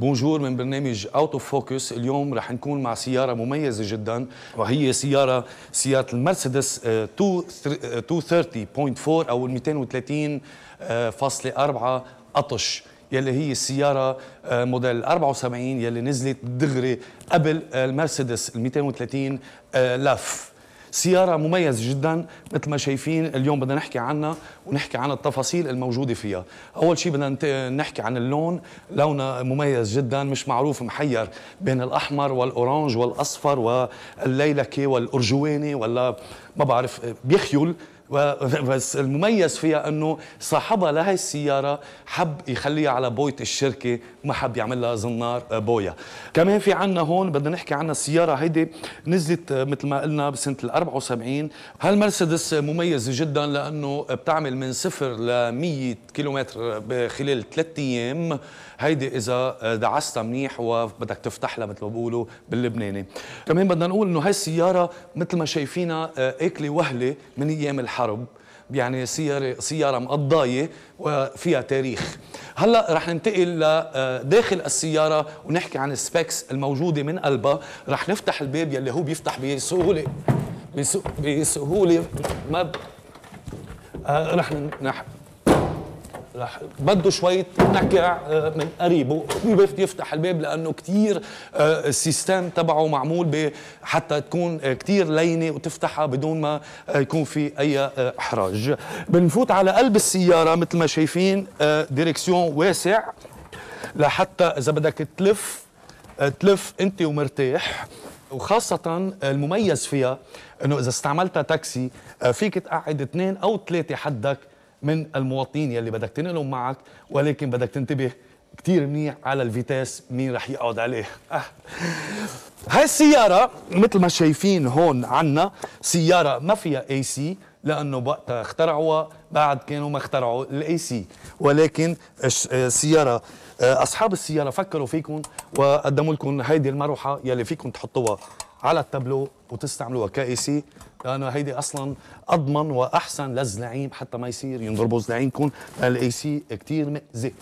بونجور من برنامج اوت اوف فوكس اليوم رح نكون مع سياره مميزه جدا وهي سياره سياره المرسيدس 230.4 آه، آه، او 230.4 قطش آه، يلي هي السيارة موديل 74 يلي نزلت دغري قبل المرسيدس ال 230 لف سيارة مميزة جدا مثل ما شايفين اليوم بدنا نحكي عنها ونحكي عن التفاصيل الموجودة فيها أول شيء بدنا نحكي عن اللون لونها مميز جدا مش معروف محير بين الأحمر والأورانج والأصفر والليلكي والأرجواني ولا ما بعرف بيخيل بس المميز فيها انه صاحبها لهي السياره حب يخليها على بويت الشركه ما حب يعمل لها زنار آه، بويا كمان في عنا هون بدنا نحكي عنا السياره هيدي نزلت آه، مثل ما قلنا بسنه ال 74 هالمرسيدس آه، مميزه جدا لانه بتعمل من صفر ل 100 كيلومتر خلال ثلاث ايام هيدي اذا دعستها منيح وبدك تفتح لها مثل ما بقولوا باللبناني كمان بدنا نقول انه هاي السياره مثل ما شايفينها اكله وهله من ايام الحرب الحرب يعني سيارة سيارة مقضاية وفيها تاريخ هلا رح ننتقل لداخل آه، السيارة ونحكي عن السبيكس الموجودة من قلبها رح نفتح الباب يلي هو بيفتح بسهولة بسهولة ما ب... آه رح رح بده شويه نكع آه، من قريبه يفتح الباب لانه كثير آه، السيستم تبعه معمول حتى تكون آه، كثير لينه وتفتحها بدون ما يكون في اي احراج بنفوت على قلب السياره مثل ما شايفين ديركسيون واسع لحتى اذا بدك تلف تلف انت ومرتاح وخاصة المميز فيها انه اذا استعملتها تاكسي فيك تقعد اثنين او ثلاثة حدك من المواطنين يلي بدك تنقلهم معك ولكن بدك تنتبه كتير منيح على الفيتاس مين رح يقعد عليه آه. هاي السيارة مثل ما شايفين هون عنا سيارة ما فيها اي سي لانه وقتها اخترعوها بعد كانوا ما اخترعوا الاي سي ولكن السياره آه، اصحاب السياره فكروا فيكم وقدموا لكم هيدي المروحه يلي فيكم تحطوها على التابلو وتستعملوها كاسي لانه هيدي اصلا اضمن واحسن للزعيم حتى ما يصير ينضربوا زعيمكم الاي سي كثير مأذي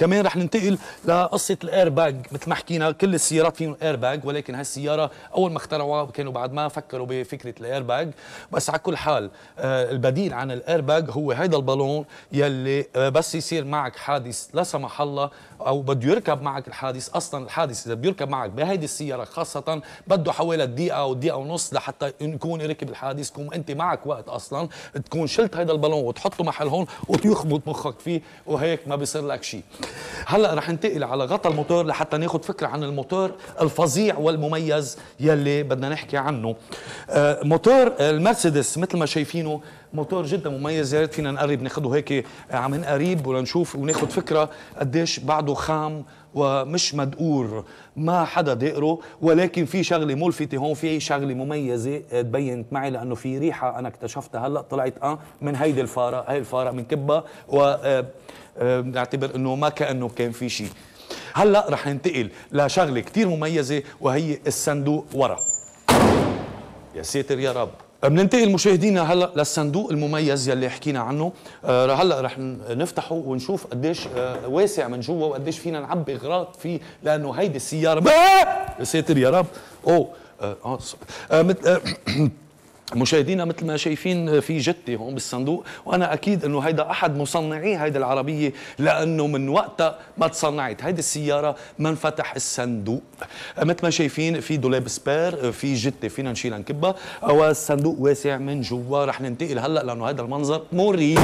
كمان رح ننتقل لقصه الاير باج مثل ما حكينا كل السيارات فيهم اير باج ولكن هالسياره اول ما اخترعوها كانوا بعد ما فكروا بفكره الاير باج بس على كل حال آه، البديل عن الاير باج هو هيدا البالون يلي آه، بس يصير معك حادث لا سمح الله او بده يركب معك الحادث اصلا الحادث اذا بيركب معك بهيدي السياره خاصه بده حوالي دقيقه او دقيقه ونص لحتى يكون ركب الحادث تكون انت معك وقت اصلا تكون شلت هيدا البالون وتحطه محل هون وتخبط مخك فيه وهيك ما بيصير لك شيء هلا رح ننتقل على غطى الموتور لحتى ناخذ فكره عن الموتور الفظيع والمميز يلي بدنا نحكي عنه آه، موتور المرسيدس مثل ما شايفينه موتور جدا مميز يا ريت فينا نقرب ناخده هيك آه، عم نقرب ولنشوف وناخد فكره قديش بعده خام ومش مدقور ما حدا دقره ولكن في شغله ملفته هون في شغله مميزه آه، تبينت معي لانه في ريحه انا اكتشفتها هلا طلعت اه من هيدي الفاره هي الفاره بنكبها و آه، نعتبر انه ما كانه كان في شيء هلا رح ننتقل لشغله كثير مميزه وهي الصندوق ورا يا ساتر يا رب بننتقل مشاهدينا هلا للصندوق المميز يلي حكينا عنه آه هلا رح نفتحه ونشوف قديش آه واسع من جوا وقديش فينا نعبي اغراض فيه لانه هيدي السياره يا ساتر يا رب اوه آه, آه, آه, آه مشاهدينا مثل ما شايفين في جتة هون بالصندوق وانا اكيد انه هيدا احد مصنعي هيدا العربيه لانه من وقتها ما تصنعت هيدي السياره ما انفتح الصندوق مثل ما شايفين في دولاب سبير في جتة فينا نشيلها نكبها والصندوق واسع من جوا رح ننتقل هلا لانه هذا المنظر مريب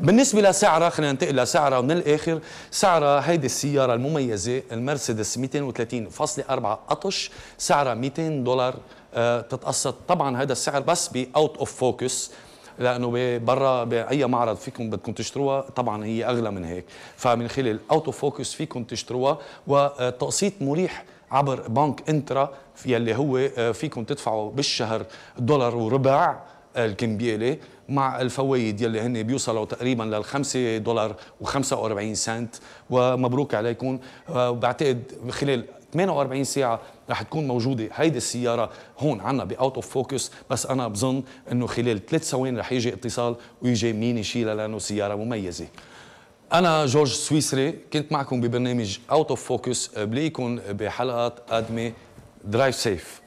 بالنسبة لسعرها خلينا ننتقل لسعرها من الآخر سعرها هيدي السيارة المميزة المرسيدس 230.4 قطش سعرها 200 دولار آه تتقسط طبعا هذا السعر بس بأوت أوف فوكس لانه برا باي معرض فيكم بدكم تشتروها طبعا هي اغلى من هيك فمن خلال أوت أوف فوكس فيكم تشتروها وتقسيط مريح عبر بنك انترا يلي هو آه، فيكم تدفعوا بالشهر دولار وربع الكمبيالي إيه مع الفوايد يلي هن بيوصلوا تقريبا لل 5 دولار و45 سنت ومبروك عليكم وبعتقد آه، خلال 48 ساعة رح تكون موجودة هيدي السيارة هون عنا بأوت اوف فوكس بس أنا بظن إنه خلال ثلاث ثواني رح يجي اتصال ويجي مين يشيلها لأنه سيارة مميزة. أنا جورج سويسري كنت معكم ببرنامج أوت اوف فوكس بلاقيكم بحلقات قادمة درايف سيف